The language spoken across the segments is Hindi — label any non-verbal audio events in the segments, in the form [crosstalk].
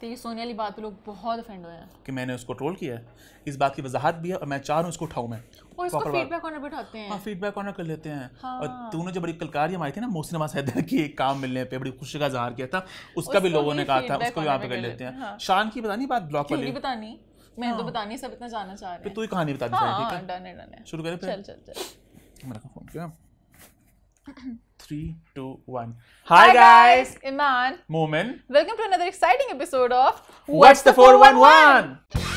तो ये सोने वाली बात पे लोग बहुत ऑफेंड हुए हैं कि मैंने उसको ट्रोल किया है इस बात की वजाहत भी है और मैं चाह रहा हूँ उसको उठाऊँ मैं और इसको फीडबैक कॉर्नर ऑनर उठाते हैं हाँ फीडबैक कॉर्नर कर लेते हैं हाँ। और तूने जो बड़ी कलकारी हमारी थी ना मोहसिन नवाज हैदर की एक काम मिलने पे बड़ी खुशी का जहार किया था उसका भी लोगों ने कहा था उसको भी यहाँ पे कर लेते हैं हाँ। शान की बतानी बात ब्लॉक वाली बतानी मैं तो हाँ। बतानी सब इतना जानना चाह रहे हैं तू ही कहानी बता दी हाँ, ठीक है शुरू करें चल चल चल मेरा फोन किया three, two, one. Hi, Hi guys. guys, Iman, Moomin. Welcome to another exciting episode of What's, What's the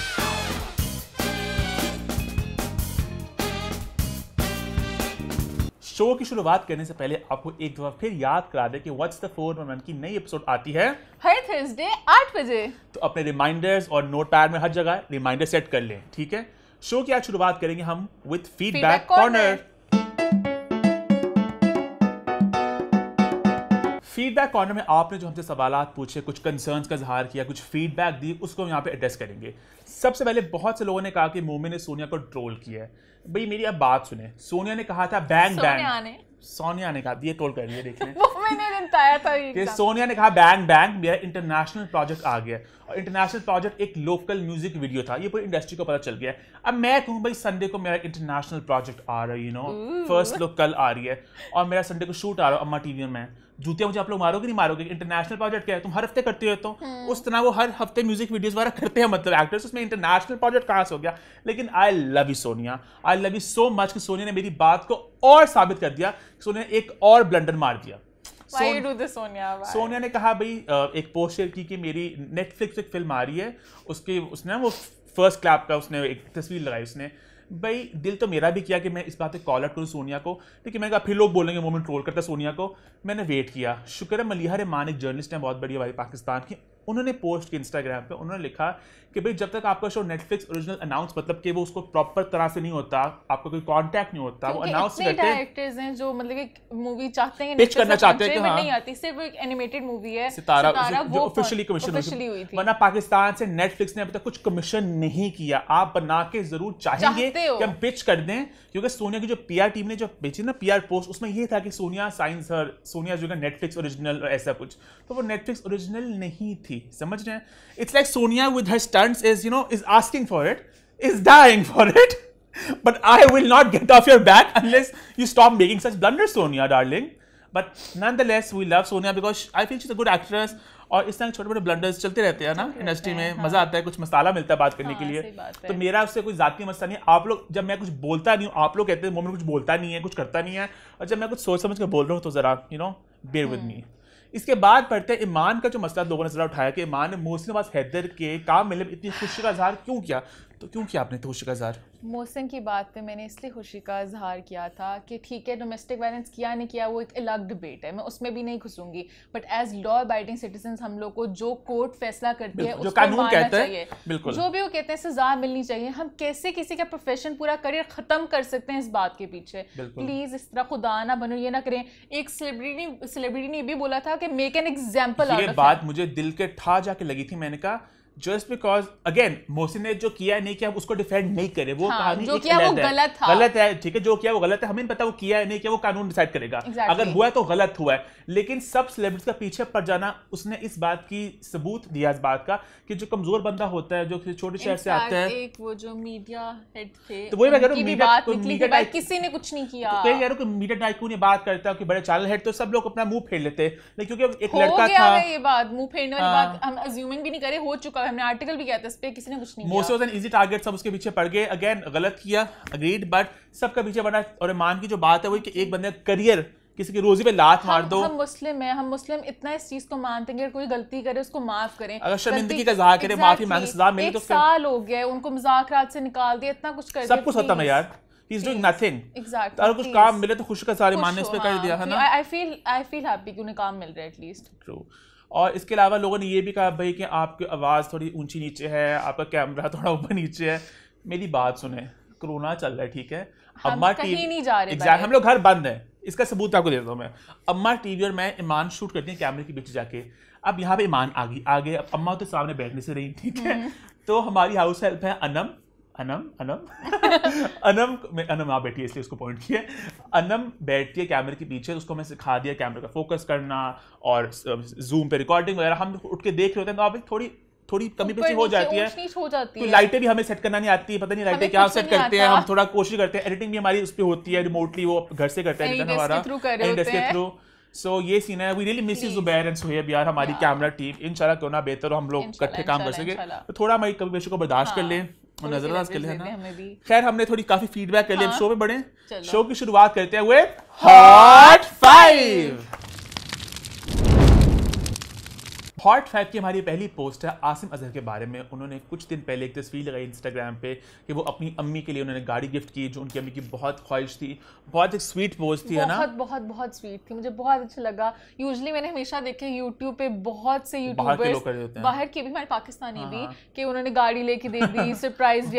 show की शुरुआत करने से पहले आपको एक बार फिर याद करा दें कि व्हाट्स द फोर वन की नई एपिसोड आती है हर थर्सडे आठ बजे तो अपने रिमाइंडर्स और नोट पैड में हर जगह रिमाइंडर सेट कर लें ठीक है शो की आज शुरुआत करेंगे हम with feedback corner feedback corner में आपने जो हमसे सवाल पूछे कुछ कंसर्न्स का इजहार किया कुछ फीडबैक दी उसको हम यहाँ पे एड्रेस करेंगे सबसे पहले बहुत से लोगों ने कहा कि मोमिन ने सोनिया को ट्रोल किया है भाई मेरी आप बात सुने सोनिया ने कहा था बैंग बैंग सोनिया ने कहा ये टोल कर रही है देख [laughs] वो मैंने बताया था ये सोनिया ने कहा बैंग बैंग मेरा इंटरनेशनल प्रोजेक्ट आ गया और इंटरनेशनल प्रोजेक्ट एक लोकल म्यूजिक वीडियो था ये पूरी इंडस्ट्री को पता चल गया अब मैं कहूँ भाई संडे को मेरा इंटरनेशनल प्रोजेक्ट आ रहा है यू नो फर्स्ट लुक कल आ रही है और मेरा संडे को शूट आ रहा है अम्मा टीवी में जूतियाँ मुझे आप लोग मारोगे नहीं मारोगे इंटरनेशनल प्रोजेक्ट क्या है तुम हर हफ्ते करते हो तो हाँ। उस तरह वो हर हफ्ते म्यूजिक वीडियोस वगैरह करते हैं मतलब एक्टर्स उसमें इंटरनेशनल प्रोजेक्ट कहाँ से हो गया लेकिन I love you Sonia I love you so much कि सोनिया ने मेरी बात को और साबित कर दिया सोनिया ने एक और ब्लंडर मार दिया सोनिया सोनिया ने कहा भाई एक पोस्ट शेयर की कि मेरी नेटफ्लिक्स एक फिल्म आ रही है उसके उसने वो फर्स्ट क्लैप का उसने एक तस्वीर लगाई उसने भाई दिल तो मेरा भी किया कि मैं इस बात पे कॉल आउट करूँ सोनिया को लेकिन मैंने कहा फिर लोग बोलेंगे मोमेंट ट्रोल करता सोनिया को मैंने वेट किया शुक्र है मलिहा मान एक जर्नलिस्ट हैं बहुत बढ़िया भाई पाकिस्तान की उन्होंने पोस्ट की इंस्टाग्राम पे उन्होंने लिखा कि भाई जब तक आपका शो नेटफ्लिक्स ओरिजिनल अनाउंस मतलब कि वो उसको प्रॉपर तरह से नहीं होता आपको कोई कांटेक्ट नहीं होता वो अनाउंस करते हैं डायरेक्टर्स हैं जो मतलब कि मूवी चाहते हैं पिच करना चाहते हैं कि हां नहीं आती सिर्फ एक एनिमेटेड मूवी है सितारा जो ऑफिशियली कमीशन हुई थी वरना पाकिस्तान से नेटफ्लिक्स ने अभी तक कुछ कमीशन नहीं किया आप बना के जरूर चाहेंगे कि हम पिच कर दें क्योंकि सोनिया की जो पीआर टीम ने जो भेजी ना पीआर पोस्ट उसमें ये था कि सोनिया साइंस सर सोनिया जो है नेटफ्लिक्स ओरिजिनल ऐसा कुछ तो वो नेटफ्लिक्स ओरिजिनल नहीं थी थी समझ रहे हैं it's like Sonia with her stunts is you know is asking for it is dying for it but I will not get off your back unless you stop making such blunder Sonia darling but nonetheless we love Sonia because I I she is a good actress और इस तरह छोटे मोटे ब्लंडर्स चलते रहते हैं ना इंडस्ट्री में हाँ। मजा आता है कुछ मसाला मिलता है बात करने हाँ, के लिए तो मेरा उससे कोई जाती मसला नहीं आप लोग जब मैं कुछ बोलता नहीं हूँ आप लोग कहते हैं मोमेंट कुछ बोलता नहीं है कुछ करता नहीं है और जब मैं कुछ सोच समझ कर बोल रहा हूँ तो जरा you know bear with me इसके बाद पढ़ते हैं ईमान का जो मसला लोगों ने जरा उठाया कि ईमान ने मोहसिन नवाज हैदर के काम में मतलब इतनी खुशी का इजहार क्यों किया तो क्यों किया आपने खुशी का इजहार मौसम की बात पे मैंने इसलिए खुशी का इजहार किया था कि ठीक है डोमेस्टिक वायलेंस किया नहीं किया वो एक अलग डिबेट है मैं उसमें भी नहीं घुसूंगी but as law abiding citizen हम लोग को जो कोर्ट फैसला करती है जो कानून कहता है जो भी वो कहते हैं सजा मिलनी चाहिए हम कैसे किसी का प्रोफेशन पूरा करियर खत्म कर सकते हैं इस बात के पीछे प्लीज इस तरह खुदा ना बनो ये ना करें एक सेलिब्रिटी सेलिब्रिटी ने भी बोला था कि मेक एन एग्जाम्पल बात मुझे दिल के ठा जाके लगी थी मैंने कहा जस्ट बिकॉज अगेन मोहसिन ने जो किया है नहीं किया उसको डिफेंड नहीं करे वो हाँ, कहानी जो एक किया वो है। गलत था गलत है ठीक है जो किया वो गलत है हमें पता वो किया है नहीं किया वो कानून डिसाइड करेगा exactly. अगर हुआ है तो गलत हुआ है लेकिन सब सेलिब्रिटीज का पीछे पड़ जाना उसने इस बात की सबूत दिया इस बात का कि जो कमजोर बंदा होता है जो छोटे शहर से आता है वो जो मीडिया हेड थे तो वही मैं कह रहा हूँ किसी ने कुछ नहीं किया तो कह रहा हूँ मीडिया टाइकून ये बात करता है कि बड़े चैनल हेड तो सब लोग अपना मुंह फेर लेते हैं क्योंकि एक लड़का था ये बात मुंह फेरने वाली हाँ। बात हम अज्यूमिंग भी नहीं करे हो चुका हमने आर्टिकल भी किया था इस पे किसी ने कुछ नहीं most of an easy target सब उसके पीछे पड़ गए अगेन गलत किया अग्रीड बट सबका पीछे पड़ा और मान की जो बात है वो कि एक बंदे करियर किसी की रोजी पे लात मार दो हम मुस्लिम है हम मुस्लिम इतना इस चीज को मानते हैं कोई गलती करे उसको माफ करें अगर शर्मिंदगी का जहा करे माफी मांगे सजा मिले तो साल हो गया उनको मजाक से निकाल दिया इतना कुछ कर सब कुछ होता है यार ही इज डूइंग नथिंग कुछ काम मिले तो खुश का सारे मानने हाँ, कर दिया है ना I, I feel, I feel happy कि उन्हें काम मिल रहा है एटलीस्ट ट्रू और इसके अलावा लोगों ने ये भी कहा भाई कि आपकी आवाज़ थोड़ी ऊंची नीचे है आपका कैमरा [laughs] थोड़ा ऊपर नीचे है मेरी बात सुने कोरोना चल रहा है ठीक है अम्मा टीवी नहीं जा रहे exactly, हम लोग घर बंद है इसका सबूत आपको देता हूँ मैं अम्मा टीवी और मैं ईमान शूट करती हूँ कैमरे के पीछे जाके अब यहाँ पे ईमान आ गई आगे अब अम्मा तो सामने बैठने से रही ठीक है हम्म। तो हमारी हाउस हेल्प है अनम अनम अनम [laughs] अनम मैं अनम आप बैठी है इसलिए उसको पॉइंट किया अनम बैठती है कैमरे के पीछे उसको मैं सिखा दिया कैमरे का फोकस करना और जूम पे रिकॉर्डिंग वगैरह हम उठ के देख रहे होते हैं तो आप थोड़ी थोड़ी कमी पेशी हो जाती है हो जाती तो लाइटें भी हमें सेट करना नहीं आती है पता नहीं लाइटें क्या सेट करते हैं हम थोड़ा कोशिश करते हैं एडिटिंग भी हमारी उस पर होती है रिमोटली वो घर से करते हैं हमारा के थ्रू सो ये सीन है we really miss you Zubair and Suhaib यार हमारी कैमरा टीम इंशाल्लाह क्यों ना बेहतर हो हम लोग इकट्ठे काम कर सके तो थोड़ा हमारी कमी को बर्दाश्त कर हाँ। लें नजरअंदाज कर लेना खैर हमने थोड़ी काफी फीडबैक कर लिया शो में बढ़े शो की शुरुआत करते हुए हॉट फाइव हॉट फाइव की हमारी पहली पोस्ट है आसिम अजहर के बारे में उन्होंने कुछ दिन पहले एक तस्वीर लगाई इंस्टाग्राम पे कि वो अपनी अम्मी के लिए उन्होंने गाड़ी गिफ्ट की जो उनकी अम्मी की बहुत ख्वाहिश थी बहुत एक स्वीट पोस्ट थी है ना बहुत बहुत बहुत स्वीट थी मुझे बहुत अच्छा लगा यूजली मैंने हमेशा देखे यूट्यूब पे बहुत से यूट्यूबर्स बाहर के भी हमारे पाकिस्तानी हाँ, भी हाँ। कि उन्होंने गाड़ी लेके दे दी [laughs] सरप्राइज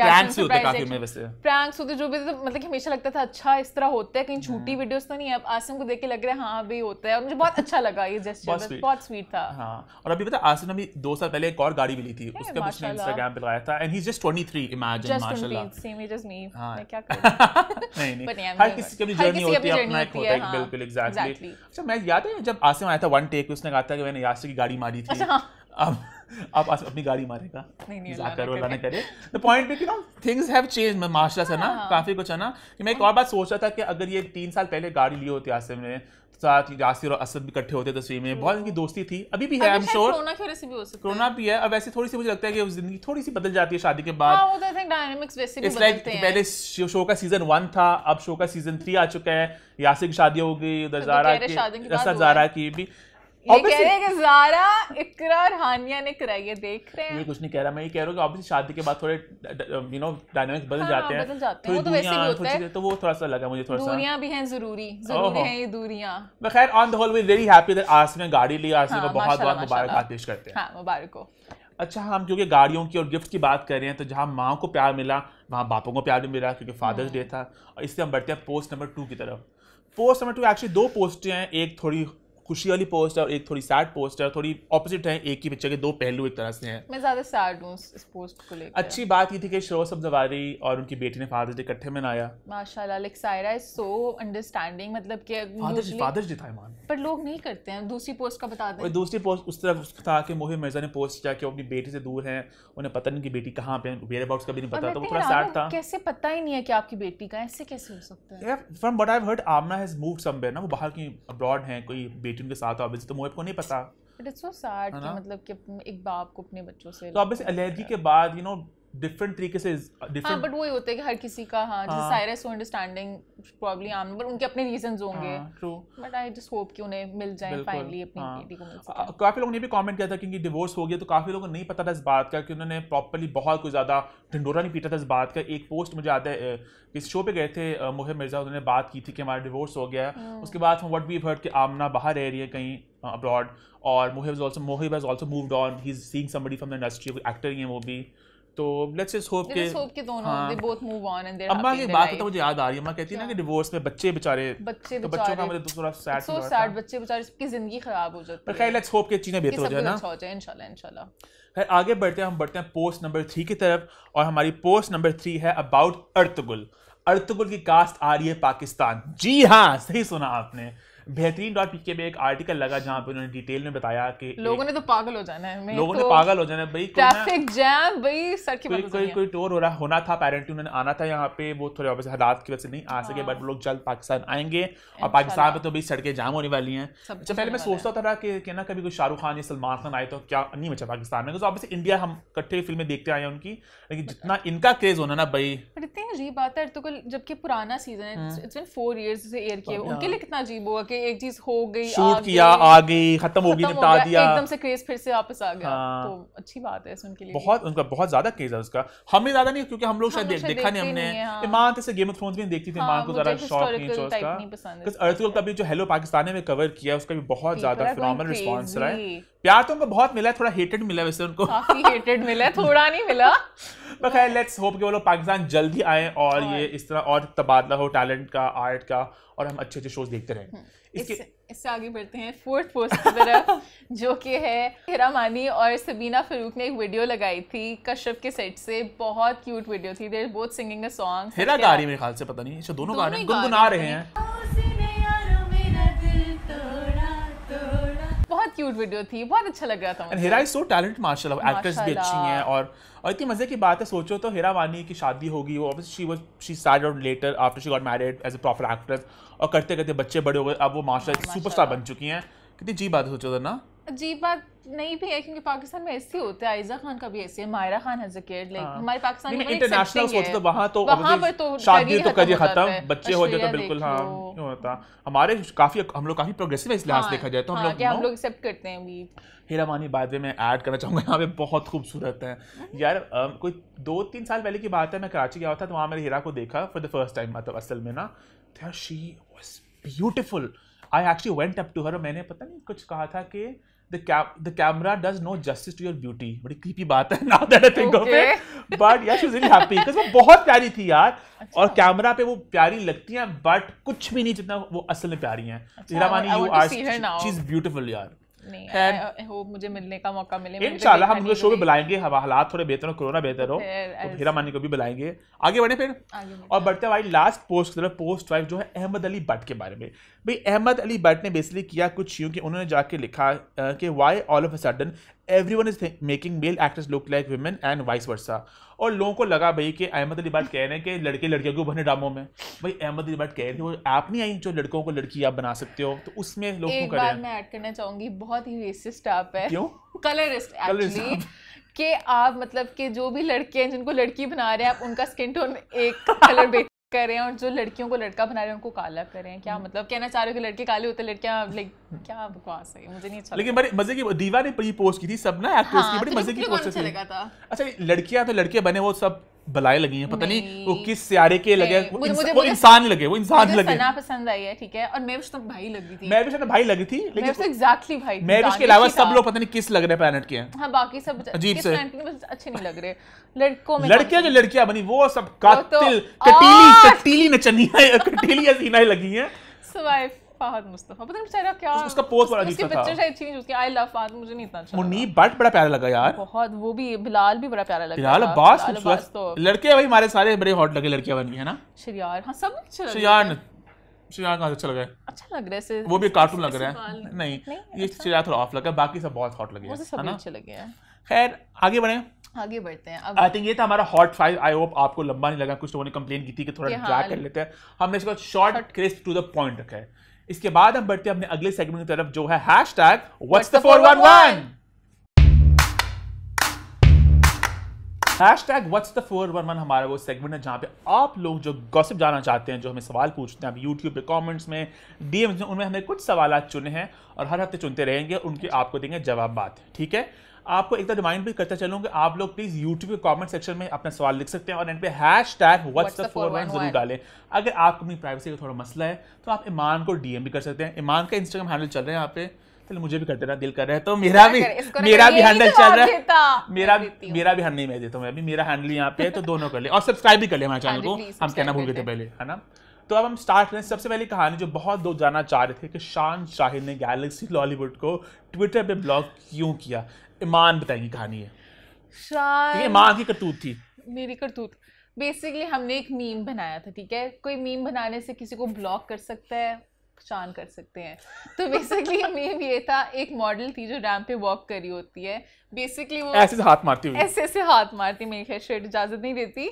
प्रैंक्स होते जो भी तो मतलब हमेशा लगता था अच्छा इस तरह होता है कहीं झूठी वीडियोस हाँ। तो नहीं है आसिम को देख के लग रहा है हाँ भी होता है मुझे बहुत अच्छा लगा ये जस्ट बहुत स्वीट था और अभी पता आसिन अभी दो साल पहले एक और गाड़ी मिली थी yeah, उसका उसने इंस्टाग्राम पे लगाया था एंड ही जस्ट 23 इमेजिन माशाल्लाह सेम एज एज मी मैं क्या [laughs] करूं नहीं नहीं हर किसी की अपनी जर्नी होती है अपना एक होता है हाँ। बिल्कुल एग्जैक्टली अच्छा मैं याद है जब आसिम आया था वन टेक उसने कहा था कि मैंने यासिर की गाड़ी मारी थी अच्छा, हाँ। अब आप आप अपनी गाड़ी मारेगा जाकर वाला नहीं करे the point you know things have change माशा से ना हाँ। काफ़ी कुछ है ना कि मैं एक और बात सोच रहा था कि अगर ये तीन साल पहले गाड़ी ली होती आसिम ने तो साथ यासिर और असद भी इकट्ठे होते तस्वीर में बहुत इनकी दोस्ती थी अभी भी है आई एम श्योर कोरोना की वजह से भी हो सकता है कोरोना भी है अब वैसे थोड़ी सी मुझे लगता है कि जिंदगी थोड़ी सी बदल जाती है शादी के बाद हां वो आई थिंक डायनेमिक्स वैसे भी बदलते हैं पहले शो का सीजन 1 था अब शो का सीजन 3 आ चुका है यासिर की शादी हो गई उधर तो जारा की जारा की भी कह रहे हैं कि जारा इकरार हानिया ने कराई है देख रहे हैं कुछ नहीं कह रहा मैं ये कह रहा हूँ शादी के बाद थोड़े यू नो हाँ, बदल जाते हैं तो, तो वो थोड़ा सा लगा मुझे खैर ऑन ने गाड़ी ली बहुत बहुत पेश करते हैं हाँ, मुबारक हो अच्छा हम क्योंकि गाड़ियों की और गिफ्ट की बात कर रहे हैं तो जहाँ माँ को प्यार मिला वहाँ बापों को प्यार भी मिला क्योंकि फादर्स हाँ। डे था और इससे हम बढ़ते हैं पोस्ट नंबर टू की तरफ पोस्ट नंबर टू एक्चुअली दो पोस्टें हैं एक थोड़ी खुशी वाली पोस्ट है और एक थोड़ी सैड पोस्ट है और थोड़ी ऑपोजिट है एक ही पिक्चर के दो पहलू एक तरह से हैं मैं ज़्यादा सैड हूँ इस पोस्ट को लेकर अच्छी बात ये थी कि शोर सब्जवारी और उनकी बेटी ने फादर्स डे इकट्ठे मनाया माशाल्लाह like Saira is so understanding मतलब कि फादर्स फादर्स डे था मान पर लोग नहीं करते हैं दूसरी पोस्ट का बता दें और दूसरी पोस्ट उस तरफ था कि मोहिम मिर्जा ने पोस्ट किया कि वो अपनी बेटी से दूर हैं उन्हें पता नहीं कि बेटी कहाँ पे है वेयर अबाउट्स का भी नहीं पता तो वो थोड़ा सैड था कैसे पता ही नहीं है कि आपकी बेटी का ऐसे कैसे हो सकता है from what I heard Aamna has moved somewhere ना वो बाहर की अब्रॉड हैं कोई बेटी बेटी उनके साथ ऑब्वियसली तो मोहिब को तो नहीं पता बट इट्स सो सैड कि मतलब कि एक बाप को अपने बच्चों से तो ऑब्वियसली एलर्जी के बाद यू नो डिफरेंट तरीके से uh, हाँ, different... हाँ बट वही होते हैं कि हर किसी का हाँ जैसे साइरस अंडरस्टैंडिंग प्रॉब्ली आम बट उनके अपने रीजन होंगे true but I just hope कि उन्हें मिल जाए फाइनली अपनी हाँ, बेटी को मिल सके काफ़ी लोगों ने भी कमेंट किया था क्योंकि डिवोर्स हो गया तो काफ़ी लोगों को नहीं पता था इस बात का कि उन्होंने प्रॉपरली बहुत कुछ ज़्यादा ढिंडोरा नहीं पीटा था इस बात का एक पोस्ट मुझे आता है इस शो पे गए थे मोहिब मिर्जा उन्होंने बात की थी कि हमारा डिवोर्स हो गया है हाँ। उसके बाद हम वट वी हर्ड कि आमना बाहर रह रही है कहीं अब्रॉड और Mohib also Mohib also move on he is seeing somebody from the industry actor ही है वो भी तो लेट्स जस्ट होप के होप के दोनों हाँ, they both move on and they अम्मा की बात तो मुझे याद आ रही है अम्मा कहती है ना कि डिवोर्स में बच्चे बेचारे बच्चे तो बच्चों का मुझे दूसरा सैड सो सैड बच्चे बेचारे की जिंदगी खराब हो जाती है पर खैर लेट्स होप के चीजें बेहतर हो जाए ना अच्छा हो जाए इंशाल्लाह इंशाल्लाह खैर आगे बढ़ते हैं हम बढ़ते हैं पोस्ट नंबर 3 की तरफ और हमारी पोस्ट नंबर 3 है अबाउट अर्तुगुल अर्तुगुल की कास्ट आ रही है पाकिस्तान जी हां सही सुना आपने बेहतरीन डॉट पीके में एक आर्टिकल लगा जहाँ पे उन्होंने डिटेल में बताया कि लोगों ने तो पागल हो जाना है लोगों ने पागल हो जाना है ट्रैफिक जैम भाई सर की कोई तो कोई, कोई टूर हो रहा होना था पेरेंटली उन्होंने आना था यहाँ पे वो थोड़े ऑब्वियस हालात की वजह से नहीं आ हाँ। सके बट वो लोग जल्द पाकिस्तान आएंगे और पाकिस्तान में तो भाई सड़कें जाम होने वाली हैं अच्छा पहले मैं सोचता था कि ना कभी कोई शाहरुख खान या सलमान खान आए तो क्या नहीं बचा पाकिस्तान में तो ऑब्वियस इंडिया हम इकट्ठे फिल्में देखते आए हैं उनकी लेकिन जितना इनका क्रेज होना ना भाई इतनी अजीब बात है तो जबकि पुराना सीजन है इट्स बिन 4 इयर्स से एयर किया उनके लिए कितना अजीब होगा कि एक चीज हो गई शूट आ किया आ गई खत्म हो गई निपटा दिया एकदम से क्रेज फिर से वापस आ गया तो हाँ। तो अच्छी बात है उनके लिए बहुत उनका बहुत ज्यादा क्रेज है उसका हमें ज्यादा नहीं क्योंकि हम लोग शायद देखा नहीं हमने हाँ। इमान से गेम ऑफ थ्रोन्स भी देखती थी हाँ, इमान को जरा शौक नहीं था उसका अर्थिकल का भी जो हेलो पाकिस्तान में कवर किया उसका भी बहुत ज्यादा फिनोमिनल रिस्पांस रहा है प्यार तो उनको बहुत मिला है थोड़ा हेटेड मिला वैसे उनको हेटेड मिला थोड़ा नहीं मिला [laughs] पर खैर लेट्स होप कि वो लोग पाकिस्तान जल्दी आए और ये इस तरह और तबादला हो टैलेंट का आर्ट का और हम अच्छे अच्छे शोज देखते रहें हम्म। इसके इससे आगे बढ़ते हैं फोर्थ पोस्ट की तरफ [laughs] जो कि है मानी और सबीना फरूक ने एक वीडियो लगाई थी कश्यप के सेट से बहुत क्यूट वीडियो थी there both singing a song Hira गा रही मेरे ख्याल से पता नहीं अच्छा, दोनों गाने गुनगुना रहे हैं क्यूट वीडियो थी बहुत अच्छा लग रहा था हिरा इज सो टैलेंट मार्शल एक्ट्रेस भी अच्छी है और और इतनी मजे की बात है सोचो तो हिरा वानी की शादी होगी वो she was she start out later after she got married as a proper actress और करते करते बच्चे बड़े हो गए अब वो मार्शल हाँ, सुपरस्टार बन चुकी हैं कितनी जी बात सोचो तो ना अजीब बात नहीं भी है क्योंकि पाकिस्तान में ऐसे होते हैं आयजा खान का भी ऐसे है मायरा खान है हैज हाँ। लाइक हमारे पाकिस्तान में इंटरनेशनल होते तो वहां तो वहां पर तो शादी तो करिए खत्म बच्चे हो जाते बिल्कुल हां होता हमारे काफी हम लोग काफी प्रोग्रेसिव इस लिहाज हाँ, देखा जाए तो हम हाँ, लोग हम लोग एक्सेप्ट करते हैं भी हेरा मानी बाद में ऐड करना चाहूंगा यहाँ पे बहुत खूबसूरत है हम्म। यार कोई दो तीन साल पहले की बात है मैं कराची गया था तो वहाँ मैंने हेरा को देखा फॉर द फर्स्ट टाइम मतलब असल में ना she was beautiful I actually went up to her मैंने पता नहीं कुछ कहा था कि the cap the camera does no justice to your beauty बड़ी creepy बात है now that I think okay. of it but yeah she was really happy because वो बहुत प्यारी थी यार अच्छा। और कैमरा पे वो प्यारी लगती हैं बट कुछ भी नहीं जितना वो असल में प्यारी हैं अच्छा, Mani you are she is beautiful यार खैर होप मुझे मिलने का मौका मिले इंशाल्लाह हम उनको शो भी बुलाएंगे हालात थोड़े बेहतर हो कोरोना बेहतर हो तो हीरा मानी को भी बुलाएंगे आगे बढ़े फिर और बढ़ते हमारी लास्ट पोस्ट की तरफ पोस्ट वाइफ जो है अहमद अली भट्ट के बारे में भाई अहमद अली भट्ट ने बेसिकली किया कुछ यूँ कि उन्होंने जाके लिखा कि why all of a sudden everyone is making male actress look like women and vice versa और लोगों को लगा भाई कि अहमद अली बात कह रहे हैं कि लड़के लड़कियों को बने ड्रामों में भाई अहमद अली बात कह रहे थे वो ऐप नहीं आई जो लड़कों को लड़की आप बना सकते हो तो उसमें लोग एक बार मैं ऐड करना चाहूंगी बहुत ही रेसिस्ट आप है क्यों कलरिस्ट एक्चुअली कि आप मतलब कि जो भी लड़के हैं जिनको लड़की बना रहे हैं आप उनका स्किन टोन एक कलर [laughs] बेच करें और जो लड़कियों को लड़का बना रहे हैं उनको काला हैं क्या हम्म। मतलब कहना चाह रहे हो कि लड़के काले होते लड़कियां लाइक क्या बकवास है मुझे नहीं अच्छा लेकिन बड़े मजे की दीवा ने ये पोस्ट की थी सब ना एक्ट्रेस हाँ, तो की बड़ी मजे की पोस्ट थी अच्छा लड़कियां तो लड़के बने वो सब बलाएं लगी हैं पता नहीं, नहीं वो किस सियारे के लगे वो, इंसान लगे वो इंसान लगे सना पसंद आई है ठीक है और मैं तो भाई लगी थी मैं भी तो भाई लगी थी लेकिन मैं एग्जैक्टली भाई मैं उसके अलावा सब लोग पता नहीं किस लग रहे हैं प्लेनेट के हैं हां बाकी सब अजीब से अच्छे नहीं लग रहे लड़कों में लड़कियां जो लड़कियां बनी वो सब तो कातिल कटीली कटीली नचनी है कटीली हसीना लगी है हैं [laughs] फहद मुस्तफा पता नहीं बेचारा क्या उस, उसका पोस्ट बड़ा अजीब था पिक्चर शायद चेंज उसके आई लव फहद मुझे नहीं इतना अच्छा मुनीब बट बड़ा प्यारा लगा यार बहुत वो भी बिलाल भी बड़ा प्यारा लगा बिलाल अब्बास खूबसूरत तो लड़के भाई हमारे सारे बड़े हॉट लगे लड़कियां बनी है ना शरियार हां सब अच्छे लगे शरियार शरियार का अच्छा लगा अच्छा लग रहा है वो भी कार्टून लग रहा है नहीं ये शरियार थोड़ा ऑफ लगा बाकी सब बहुत हॉट लगे तो अच्छे लगे हैं खैर आगे बढ़े आगे बढ़ते हैं आई थिंक ये था हमारा हॉट फाइव आई होप आपको लंबा नहीं लगा कुछ लोगों ने कंप्लेन की थी कि थोड़ा ड्रैग हाँ, कर लेते हैं हमने short crisp to the point रखा है इसके बाद हम बढ़ते हैं अपने अगले सेगमेंट की तरफ जो है hashtag what's the four one one hashtag what's the four one one हमारा वो सेगमेंट है जहाँ पे आप लोग जो गॉसिप जाना चाहते हैं जो हमें सवाल पूछते हैं अब यूट्यूब पे कॉमेंट्स में डीएम्स में उनमें हमने कुछ सवाल चुने हैं और हर हफ्ते चुनते रहेंगे उनके आपको देंगे जवाब बात ठीक है आपको एक रिमाइंड भी करता चलूँ कि आप लोग प्लीज यूट्यूब के कमेंट सेक्शन में अपना सवाल लिख सकते हैं और एंड पे हैश टैग फोर वन जरूर डालें अगर आपको अपनी प्राइवेसी का थोड़ा मसला है तो आप ईमान को डीएम भी कर सकते हैं ईमान का इंस्टाग्राम हैंडल चल रहा है यहाँ पे चलो मुझे भी करते रहा दिल कर रहा है तो मेरा भी मेरा भी हैंडल चल रहा है मेरा भी मेरा भी हैंडल मैं देता हूँ अभी मेरा हैंडल यहाँ पे है तो दोनों कर ले और सब्सक्राइब भी कर ले हमारे चैनल हाँ को हम कहना भूल गए थे पहले है ना तो अब हम स्टार्ट करें सबसे पहली कहानी जो बहुत दो जाना चाह रहे थे कि शान शाहिद ने गैलेक्सी लॉलीवुड को ट्विटर पे ब्लॉक क्यों किया ईमान बताएगी कहानी है शायद ईमान की करतूत थी मेरी करतूत बेसिकली हमने एक मीम बनाया था ठीक है कोई मीम बनाने से किसी को ब्लॉक कर सकता है चांद कर सकते हैं तो बेसिकली मीम [laughs] ये था एक मॉडल थी जो रैम पे वॉक करी होती है बेसिकली वो ऐसे हाथ मारती हुई ऐसे ऐसे हाथ मारती मेरी खैर शर्ट इजाज़त नहीं देती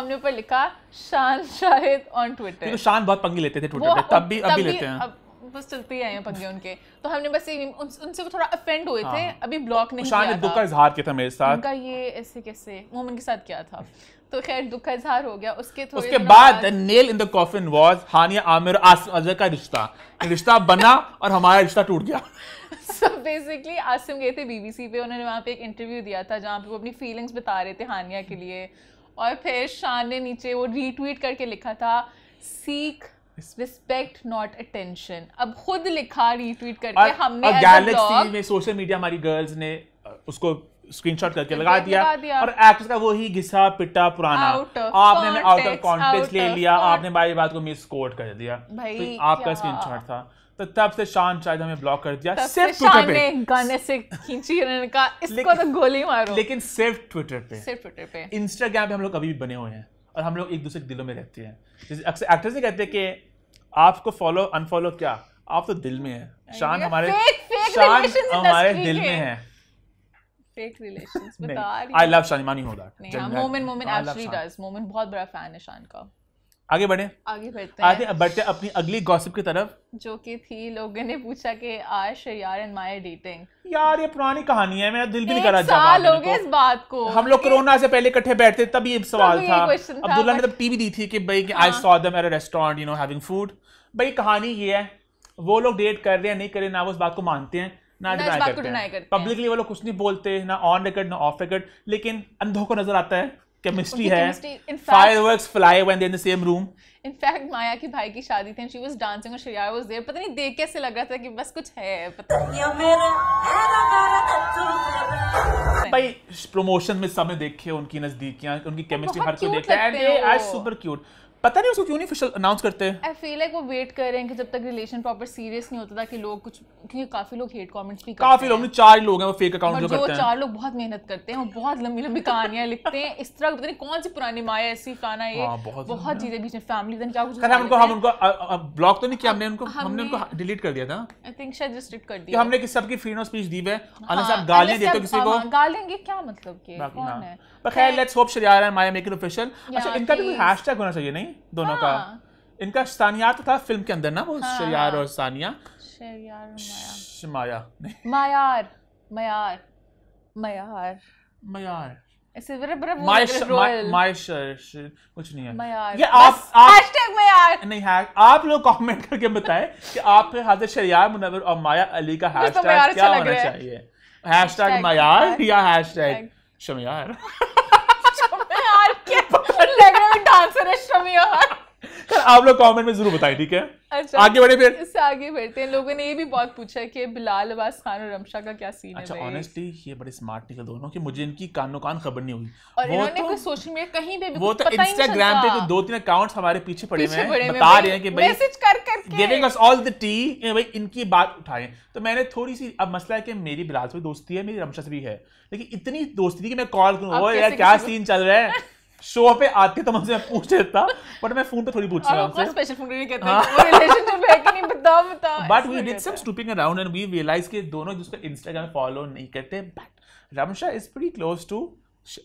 हमने ऊपर लिखा शान शाहिद ऑन ट्विटर तो शान बहुत पंगी लेते थे ट्विटर पे तब भी अभी लेते हैं अब, बस चलते आए हैं पंगे उनके तो हमने बस उन, उनसे वो थोड़ा अफेंड हुए थे हाँ। अभी ब्लॉक नहीं किया था दुख का इजहार किया था मेरे साथ उनका ये ऐसे कैसे मोमन के साथ क्या था तो खैर दुख का इजहार हो गया उसके थोड़े उसके बाद nail in the coffin was Hania Aamir Asim Azhar का रिश्ता रिश्ता बना और हमारा रिश्ता टूट गया सो [laughs] बेसिकली आसिम गए थे बीबीसी पे उन्होंने वहां पे एक इंटरव्यू दिया था जहाँ पे वो अपनी फीलिंग्स बता रहे थे हानिया के लिए और फिर शान ने नीचे वो रीट्वीट करके लिखा था सीख रिस्पेक्ट नॉट अटेंशन अब खुद लिखा रीट्वीट करके और, हमने और गैलेक्सी में सोशल मीडिया हमारी गर्ल्स ने उसको स्क्रीनशॉट करके लगा दिया, दिया। और एक्ट्रेस का वही घिसा पिटा पुराना आपने आउट ऑफ कॉन्टेक्स्ट ले लिया आपने बारी बात को मिस कोट कर दिया तो आपका स्क्रीनशॉट था तो तब से शान शायद हमें ब्लॉक कर दिया सिर्फ ट्विटर पे गाने से खींची उन्होंने कहा इसको तो गोली मारो लेकिन सिर्फ ट्विटर पे सिर्फ ट्विटर पे इंस्टाग्राम पे हम लोग अभी भी बने हुए हैं और हम लोग एक दूसरे के दिलों में रहते हैं जैसे अक्सर एक्टर्स ही कहते हैं कि आपको फॉलो अनफॉलो क्या आप तो दिल में है शान हमारे शान हमारे दिल में है फेक रिलेशंस बता रही आई love Shaan Mani know that मोमेन मोमेन एक्चुअली डज बहुत बड़ा फैन है शान का आगे बढ़े आगे बढ़ते आगे हैं। बढ़ते हैं अपनी अगली गॉसिप की तरफ जो कि थी लोगों ने पूछा कि आश यार एंड माय डेटिंग यार ये पुरानी कहानी है मेरा दिल भी नहीं करा साल हो गए इस बात को हम लोग कोरोना से पहले इकट्ठे बैठते तब ये सवाल था अब्दुल्ला ने तब टीवी दी थी कि भाई कि I saw them at a restaurant you know having food भाई कहानी ये है वो लोग डेट कर रहे हैं नहीं कर रहे ना वो इस बात को मानते हैं ना डिनाई करते हैं पब्लिकली वो लोग कुछ नहीं बोलते ना ऑन रिकॉर्ड ना ऑफ रिकॉर्ड लेकिन अंधों को नजर आता है केमिस्ट्री है fireworks fly when they in the same room in fact Maya के भाई की शादी थी शी वाज डांसिंग और श्रेया वाज देयर पता नहीं देख कैसे लग रहा था कि बस कुछ है पता भाई प्रमोशन में सबने देखे उनकी नजदीकियां उनकी केमिस्ट्री हर कोई देखा and they are super cute पता नहीं उसको क्यों नहीं फिशल अनाउंस करते आई फील लाइक वो वेट कर रहे हैं कि जब तक रिलेशन प्रॉपर सीरियस नहीं होता था कि लोग कुछ क्योंकि काफी लोग हेट कमेंट्स भी करते काफी लोग मतलब चार लोग हैं वो फेक अकाउंट जो करते हैं चार लोग बहुत मेहनत करते हैं वो बहुत लंबी लंबी कहानियां लिखते हैं इस तरह पता नहीं कौन सी पुरानी माया ऐसी फलाना ये हाँ, बहुत चीजें बीच में फैमिली देन क्या कुछ हम उनको हम उनको ब्लॉक तो नहीं किया हमने उनको हमने उनको डिलीट कर दिया था आई थिंक शायद जस्ट डिलीट कर दिया हमने किसी सबकी फ्रीडम स्पीच दी है हाँ, अनलेस आप गालियां देते हो किसी हाँ, को गालियां क्या मतलब के कौन है खैर let's hope Sheheryar Maya make it official अच्छा इनका भी कोई हैशटैग होना चाहिए नहीं दोनों हाँ। का इनका सानिया तो था फिल्म के अंदर ना वो हाँ, शरियार हाँ। और सानिया माया मायार मायार मायार मायार ऐसे कुछ नहीं है मायार ये आप मायार नहीं हाँ, आप लोग कमेंट करके बताएं कि आप हाजिर शरियार मुनवर और माया अली का हैशटैग तो क्या अच्छा होना चाहिए हैशटैग मायार या हैशटैग शमियार [laughs] डांसर डांसर है शमी यार आप लोग कमेंट में जरूर बताएं ठीक है अच्छा आगे बढ़े फिर इससे आगे बढ़ते हैं लोगों ने ये भी बहुत पूछा है कि बिलाल अब्बास खान और रमशा का क्या सीन अच्छा, है अच्छा ऑनेस्टली ये बड़े स्मार्ट निकल दोनों कि मुझे इनकी कानो कान खबर नहीं हुई और इन्होंने तो, कोई सोशल मीडिया कहीं पे भी वो तो इंस्टाग्राम पे तो दो तीन अकाउंट्स हमारे पीछे पड़े हुए हैं बता रहे हैं कि भाई मैसेज कर करके giving us all the tea भाई इनकी बात उठाए तो मैंने थोड़ी सी अब मसला है कि मेरी बिलाल से दोस्ती है मेरी रमशा से भी है लेकिन इतनी दोस्ती थी कि मैं कॉल करूँ यार क्या सीन चल रहा है [laughs] शो पे आते तो मुझसे पूछ लेता बट मैं फोन पे थोड़ी पूछ रहा हूं स्पेशल फोन नहीं कहता है वो रिलेशनशिप है कि नहीं बताओ बताओ but we did some snooping around and we realize कि दोनों एक दूसरे इंस्टाग्राम फॉलो नहीं करते but Ramsha is pretty close to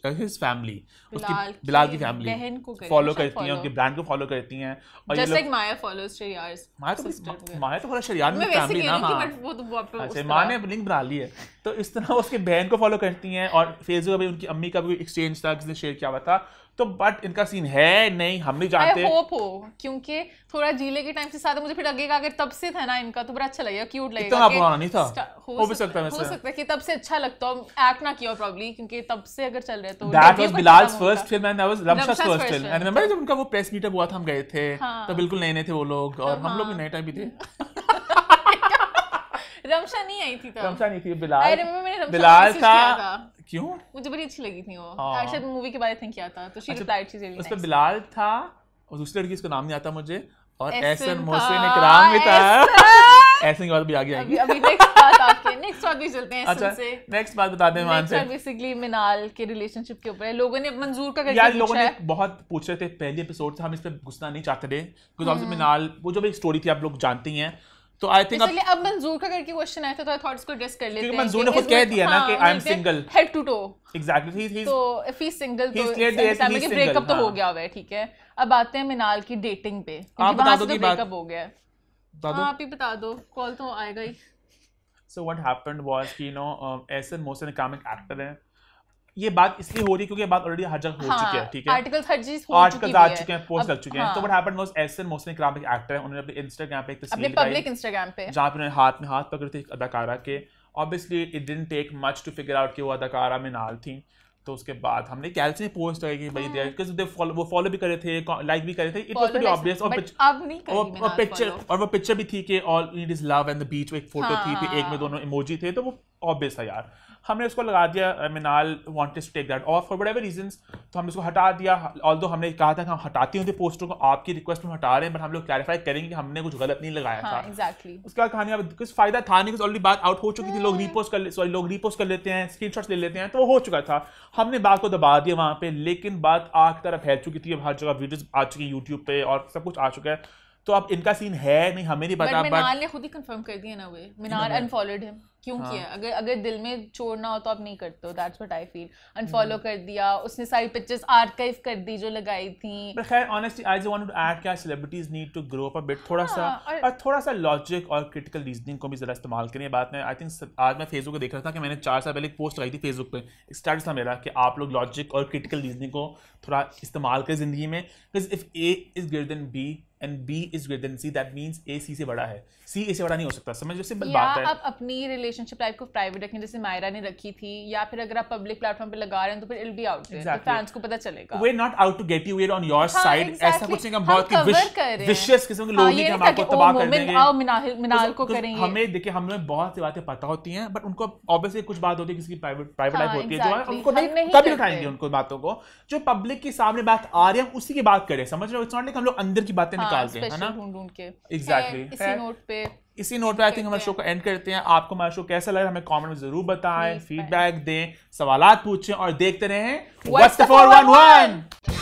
his family उसकी बिलाल की फैमिली बहन को फॉलो करती हैं उनके ब्रांड को फॉलो करती हैं और जैसे एक माया फॉलोस शरियार माया तो माया तो थोड़ा शरियार में फैमिली ना हां बट वो तो वो अच्छा मां ने लिंक बना ली है तो इस तरह उसके बहन को फॉलो करती हैं और फेसबुक पे उनकी अम्मी का भी एक्सचेंज था जिसने शेयर किया हुआ था तो बट इनका सीन है नहीं हम नहीं जानते होप हो क्योंकि थोड़ा जीले के टाइम से साथ मुझे फिर लगेगा अगर तब से था ना इनका तो बड़ा अच्छा लगेगा क्यूट लगेगा इतना पुराना नहीं था हो, भी सकता है हो सकता है कि तब से अच्छा लगता हो एक्ट ना किया प्रॉब्ली क्योंकि तब से अगर चल रहे तो that was Bilal's first film and that was Ramsha's first film and remember जब उनका वो प्रेस मीटअप हुआ था हम गए थे तो हाँ। बिल्कुल नए नए थे वो लोग तो और हम लोग भी हाँ। नए टाइम भी थे [laughs] रमशा नहीं आई थी तब रमशा नहीं थी बिलाल आई रिमेंबर मैंने रमशा बिलाल था क्यों मुझे बड़ी अच्छी लगी थी वो हाँ। शायद मूवी के बारे में थिंक किया था तो शी रिप्लाइड शी रियली उस पे बिलाल था और दूसरी लड़की उसका नाम नहीं आता मुझे और एहसन मोहसिन इकराम भी था एहसन की बात भी आ गई अभी अभी नेक्स्ट बात भी चलते हैं अच्छा से नेक्स्ट बात बता दें मान से बेसिकली मिनाल के रिलेशनशिप के ऊपर है लोगों ने मंजूर का करके यार लोगों ने बहुत पूछ रहे थे पहले एपिसोड से हम इस पे घुसना नहीं चाहते थे क्योंकि हम्म। मिनाल वो जो भी स्टोरी थी आप लोग जानते ही हैं तो आई थिंक अब मंजूर का करके क्वेश्चन आया था तो थॉट्स को एड्रेस कर लेते हैं मंजूर ने खुद कह दिया ना हाँ, कि I am single head to toe exactly he he तो इफ ही सिंगल तो इसलिए कि ब्रेकअप तो हो हाँ। गया हुआ है ठीक है अब आते हैं मिनाल की डेटिंग पे आप बता दो कि ब्रेकअप हो गया बता दो आप ही बता दो कॉल तो आएगा ही सो व्हाट हैपेंड वाज कि you know Ahsan an comic actor है ये बात इसलिए हो रही क्योंकि बात ऑलरेडी हर जगह हो हाँ, चुकी है ठीक है आर्टिकल हर चीज हो आर्टिकल आ चुके हैं पोस्ट लग चुके हैं हाँ। तो what happened was an Mohsin Ikram एक एक्टर है उन्होंने अपने इंस्टाग्राम पे एक तस्वीर अपने पब्लिक इंस्टाग्राम पे जहां पे उन्होंने हाथ में हाथ पकड़े थे अदाकारा के obviously it didn't take much to figure out कि वो अदाकारा में नाल थी तो उसके बाद हमने कैल्सी पोस्ट है कि भाई देयर बिकॉज़ दे फॉलो वो फॉलो भी कर रहे थे लाइक भी कर रहे थे इट वाज प्रीटी ऑब्वियस और अब नहीं करी और पिक्चर और वो पिक्चर भी थी कि all it is love and the बीच में एक फोटो थी एक में हाँ। दोनों इमोजी थे तो वो ऑब्वियस है यार हमने उसको लगा दिया uh, Minal wanted to take that off for बड़े रीजन तो हमने उसको हटा दिया ऑल दो हमने कहा था कि हम हटाती हूँ पोस्टर को आपकी रिक्वेस्ट में हटा रहे हैं बट हम लोग क्लैरिफाई करेंगे कि हमने कुछ गलत नहीं लगाया हाँ, था exactly. उसका कहानी कुछ फायदा था नहीं ऑलरेडी बात आउट हो चुकी थी लोग रिपोस्ट हम्म। कर सॉरी लोग रिपोस्ट कर लेते हैं स्क्रीन ले लेते हैं तो वो हो चुका था हमने बात को दबा दिया वहाँ पे लेकिन बात आग तरह फैल चुकी थी अब हर जगह वीडियोज आ चुकी है यूट्यूब पे और सब कुछ आ चुका है तो अब इनका सीन है नहीं हमें नहीं पता बट ने खुद ही कंफर्म कर दिया ना वे मिनार अनफॉलोड हिम क्यों हाँ. किया अगर अगर दिल में छोड़ना हो तो आप नहीं करते हो that's what I feel unfollow कर दिया उसने सारी पिक्चर्स आर्काइव कर दी जो लगाई थी बट खैर honestly I just want to add क्या celebrities need to grow up a bit थोड़ा सा हाँ, और, थोड़ा सा लॉजिक और क्रिटिकल रीजनिंग को भी जरा इस्तेमाल करें बात में आई थिंक आज मैं फेसबुक पे देख रहा था कि मैंने चार साल पहले एक पोस्ट लगाई थी फेसबुक पे स्टेटस था मेरा कि आप लोग लॉजिक और क्रिटिकल रीजनिंग को थोड़ा इस्तेमाल करें ज़िंदगी में because if A is greater than B and B is greater than C that means A C से बड़ा है सी ए से बड़ा नहीं हो सकता समझ जैसे बात है आप अपनी रिलेशनशिप लाइफ को प्राइवेट रखें जैसे मायरा ने रखी थी या फिर अगर आप पब्लिक प्लेटफॉर्म पे लगा रहे हैं तो फिर इट बी आउट तो फैंस को पता चलेगा we not out to get you where on your side ऐसा कुछ नहीं हम बहुत ही विशेष किस्म के हाँ, लोग हैं हम आपको तबाह कर देंगे आओ मिनाल को करेंगे हमें देखिए हमें बहुत सी बातें पता होती हैं बट उनको ऑब्वियसली कुछ बात होती है किसी की प्राइवेट प्राइवेट लाइफ होती है जो है उनको नहीं कभी उठाएंगे उनको बातों को जो पब्लिक के सामने बात आ रही है उसी की बात करें समझ रहे हो इट्स नॉट लाइक हम लोग अंदर की बातें हाँ, निकालते हैं ना ढूंढ ढूंढ के एग्जैक्टली इसी नोट पे इसी नोट पे आई थिंक हमारे शो का एंड करते हैं आपको हमारा शो कैसा लगा हमें कमेंट में जरूर बताएं फीडबैक दें सवाल पूछें और देखते रहें व्हाट्स फॉर वन वन